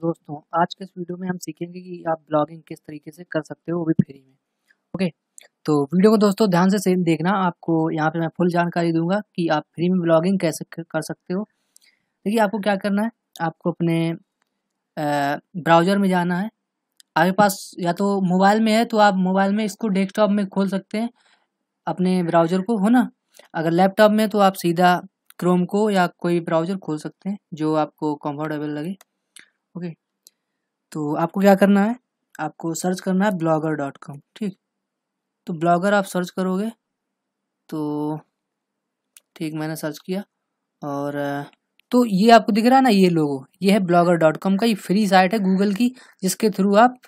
तो दोस्तों आज के इस वीडियो में हम सीखेंगे कि आप ब्लॉगिंग किस तरीके से कर सकते हो वो भी फ्री में ओके तो वीडियो को दोस्तों ध्यान से देखना आपको यहाँ पे मैं फुल जानकारी दूंगा कि आप फ्री में ब्लॉगिंग कैसे कर सकते हो देखिए आपको क्या करना है आपको अपने ब्राउज़र में जाना है आपके पास या तो मोबाइल में है तो आप मोबाइल में इसको डेस्कटॉप में खोल सकते हैं अपने ब्राउज़र को हो ना अगर लैपटॉप में तो आप सीधा क्रोम को या कोई ब्राउज़र खोल सकते हैं जो आपको कंफर्टेबल लगे ओके तो आपको क्या करना है आपको सर्च करना है ब्लॉगर डॉट कॉम ठीक तो ब्लॉगर आप सर्च करोगे तो ठीक मैंने सर्च किया और तो ये आपको दिख रहा है ना ये लोगो ये है ब्लॉगर डॉट कॉम का ये फ्री साइट है गूगल की जिसके थ्रू आप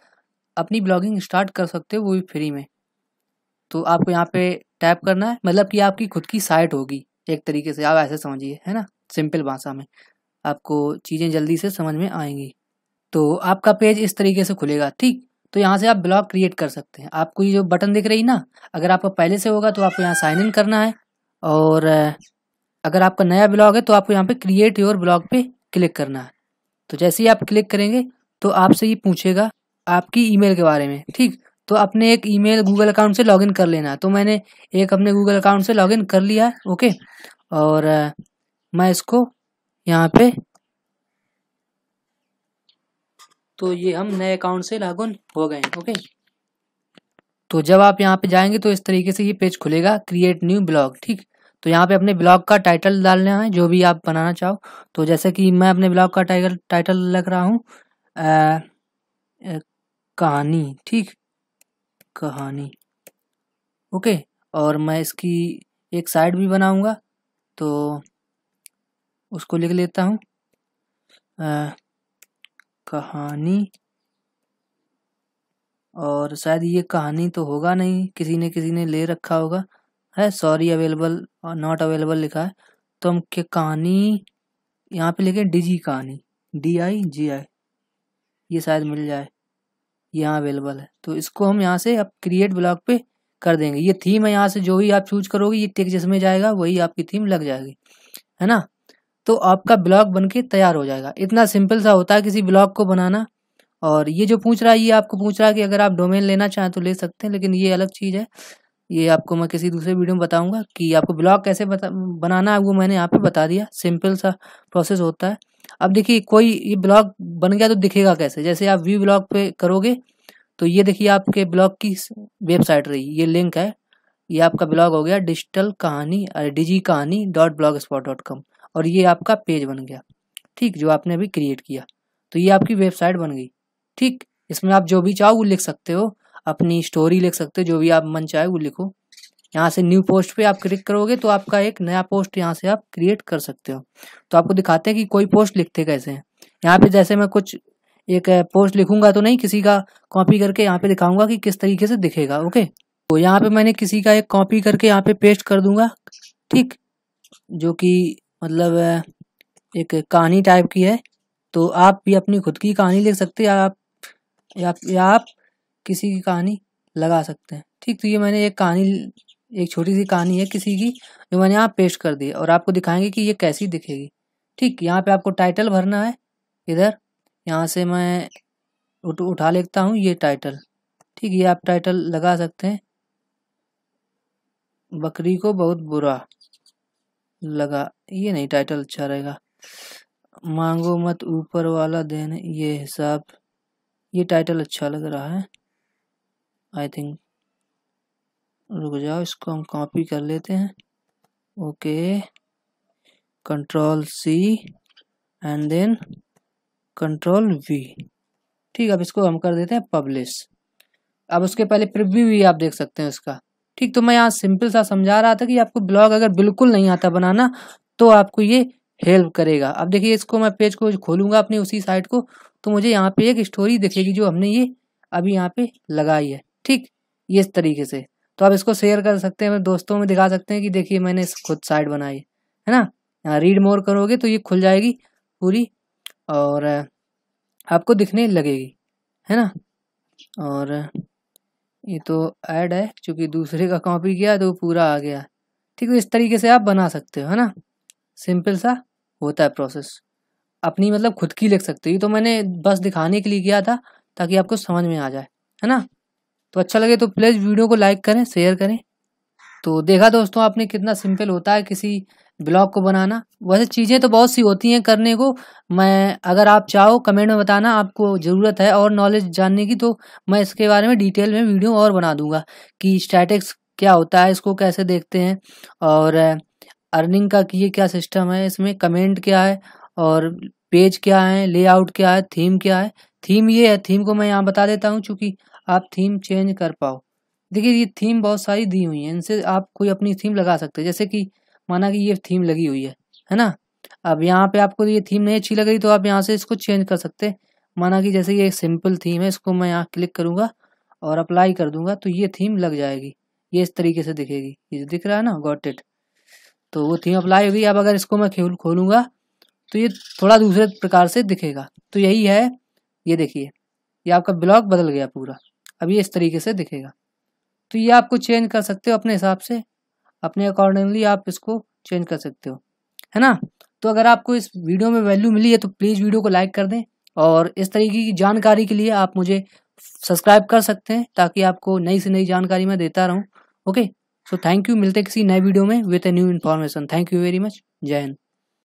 अपनी ब्लॉगिंग स्टार्ट कर सकते हो वो भी फ्री में तो आपको यहाँ पे टैप करना है मतलब कि आपकी खुद की साइट होगी एक तरीके से आप ऐसे समझिए है ना सिंपल भाषा में आपको चीज़ें जल्दी से समझ में आएंगी तो आपका पेज इस तरीके से खुलेगा ठीक तो यहाँ से आप ब्लॉग क्रिएट कर सकते हैं आपको ये जो बटन दिख रही ना अगर आपका पहले से होगा तो आपको यहाँ साइन इन करना है और अगर आपका नया ब्लॉग है तो आपको यहाँ पे क्रिएट योर ब्लॉग पे क्लिक करना है तो जैसे ही आप क्लिक करेंगे तो आपसे ये पूछेगा आपकी ईमेल के बारे में ठीक तो अपने एक ईमेल गूगल अकाउंट से लॉगिन कर लेना तो मैंने एक अपने गूगल अकाउंट से लॉगिन कर लिया है ओके और मैं इसको यहाँ पे तो ये हम नए अकाउंट से लॉग हो गए ओके तो जब आप यहाँ पे जाएंगे तो इस तरीके से ये पेज खुलेगा क्रिएट न्यू ब्लॉग ठीक तो यहाँ पे अपने ब्लॉग का टाइटल डालना है जो भी आप बनाना चाहो तो जैसे कि मैं अपने ब्लॉग का टाइटल टाइटल लग रहा हूँ कहानी ठीक कहानी ओके और मैं इसकी एक साइड भी बनाऊंगा तो उसको लिख लेता हूँ कहानी और शायद ये कहानी तो होगा नहीं किसी ने किसी ने ले रखा होगा है सॉरी अवेलेबल और नॉट अवेलेबल लिखा है तो हम के कहानी यहाँ पे लिखे डिजी कहानी डी आई जी आई ये शायद मिल जाए यहाँ अवेलेबल है तो इसको हम यहाँ से आप क्रिएट ब्लॉग पे कर देंगे ये थीम है यहाँ से जो भी आप चूज करोगे ये टेक्स्ट जिसमें जाएगा वही आपकी थीम लग जाएगी है ना तो आपका ब्लॉग बन के तैयार हो जाएगा इतना सिंपल सा होता है किसी ब्लॉग को बनाना और ये जो पूछ रहा है ये आपको पूछ रहा है कि अगर आप डोमेन लेना चाहें तो ले सकते हैं लेकिन ये अलग चीज़ है ये आपको मैं किसी दूसरे वीडियो में बताऊंगा कि आपको ब्लॉग कैसे बता, बनाना है वो मैंने यहाँ पे बता दिया सिंपल सा प्रोसेस होता है अब देखिए कोई ये ब्लॉग बन गया तो दिखेगा कैसे जैसे आप व्यू ब्लॉग पे करोगे तो ये देखिए आपके ब्लॉग की वेबसाइट रही ये लिंक है ये आपका ब्लॉग हो गया डिजिटल कहानी अरे डिजी कहानी dot blog spot dot com और ये आपका पेज बन गया ठीक जो आपने अभी क्रिएट किया तो ये आपकी वेबसाइट बन गई ठीक इसमें आप जो भी चाहो वो लिख सकते हो अपनी स्टोरी लिख सकते हो जो भी आप मन चाहे वो लिखो यहाँ से न्यू पोस्ट पे आप क्लिक करोगे तो आपका एक नया पोस्ट यहाँ से आप क्रिएट कर सकते हो तो आपको दिखाते हैं कि कोई पोस्ट लिखते कैसे हैं यहाँ पे जैसे मैं कुछ एक पोस्ट लिखूंगा तो नहीं किसी का कॉपी करके यहाँ पे दिखाऊंगा कि किस तरीके से दिखेगा ओके तो यहाँ पे मैंने किसी का एक कॉपी करके यहाँ पे पेस्ट कर दूंगा ठीक जो कि मतलब एक कहानी टाइप की है तो आप भी अपनी खुद की कहानी लिख सकते हैं आप या, या आप किसी की कहानी लगा सकते हैं ठीक तो ये मैंने एक कहानी एक छोटी सी कहानी है किसी की जो मैंने यहाँ पेस्ट कर दी है और आपको दिखाएंगे कि ये कैसी दिखेगी ठीक यहाँ पे आपको टाइटल भरना है इधर यहाँ से मैं उठ, उठा लेता हूँ ये टाइटल ठीक ये आप टाइटल लगा सकते हैं बकरी को बहुत बुरा लगा ये नहीं टाइटल अच्छा रहेगा मांगो मत ऊपर वाला देन ये हिसाब ये टाइटल अच्छा लग रहा है आई थिंक रुक जाओ इसको हम कॉपी कर लेते हैं okay control C and then control V ठीक है अब इसको हम कर देते हैं पब्लिश अब उसके पहले प्रिव्यू भी आप देख सकते हैं उसका ठीक तो मैं यहाँ सिंपल सा समझा रहा था कि आपको ब्लॉग अगर बिल्कुल नहीं आता बनाना तो आपको ये हेल्प करेगा अब देखिए इसको मैं पेज को खोलूंगा अपने उसी साइट को तो मुझे यहाँ पे एक स्टोरी दिखेगी जो हमने ये अभी यहाँ पे लगाई है ठीक ये इस तरीके से तो आप इसको शेयर कर सकते हैं दोस्तों में दिखा सकते हैं कि देखिए मैंने इस खुद साइट बनाई है ना यहाँ रीड मोर करोगे तो ये खुल जाएगी पूरी और आपको दिखने लगेगी है ना और ये तो ऐड है क्योंकि दूसरे का कॉपी किया तो पूरा आ गया ठीक है इस तरीके से आप बना सकते हो है ना सिंपल सा होता है प्रोसेस अपनी मतलब खुद की लिख सकते हो ये तो मैंने बस दिखाने के लिए किया था ताकि आपको समझ में आ जाए है ना तो अच्छा लगे तो प्लीज़ वीडियो को लाइक करें शेयर करें तो देखा दोस्तों आपने कितना सिंपल होता है किसी ब्लॉग को बनाना वैसे चीज़ें तो बहुत सी होती हैं करने को मैं अगर आप चाहो कमेंट में बताना आपको ज़रूरत है और नॉलेज जानने की तो मैं इसके बारे में डिटेल में वीडियो और बना दूंगा कि स्टैटिक्स क्या होता है इसको कैसे देखते हैं और अर्निंग का ये क्या सिस्टम है इसमें कमेंट क्या है और पेज क्या है लेआउट क्या है थीम क्या है थीम ये है थीम को मैं यहाँ बता देता हूँ चूँकि आप थीम चेंज कर पाओ देखिए ये थीम बहुत सारी दी हुई हैं इनसे आप कोई अपनी थीम लगा सकते हैं जैसे कि माना कि ये थीम लगी हुई है है ना अब यहाँ पे आपको ये थीम नहीं अच्छी लग रही तो आप यहाँ से इसको चेंज कर सकते माना कि जैसे ये सिंपल थीम है इसको मैं यहाँ क्लिक करूँगा और अप्लाई कर दूंगा तो ये थीम लग जाएगी ये इस तरीके से दिखेगी ये दिख रहा है ना गॉट इट तो वो थीम अप्लाई होगी अब अगर इसको मैं खेल खोलूँगा तो ये थोड़ा दूसरे प्रकार से दिखेगा तो यही है ये देखिए ये आपका ब्लॉक बदल गया पूरा अब ये इस तरीके से दिखेगा तो ये आपको चेंज कर सकते हो अपने हिसाब से अपने अकॉर्डिंगली आप इसको चेंज कर सकते हो है ना तो अगर आपको इस वीडियो में वैल्यू मिली है तो प्लीज़ वीडियो को लाइक कर दें और इस तरीके की जानकारी के लिए आप मुझे सब्सक्राइब कर सकते हैं ताकि आपको नई से नई जानकारी मैं देता रहूं ओके सो थैंक यू मिलते किसी नए वीडियो में with a new information thank you very much जय हिंद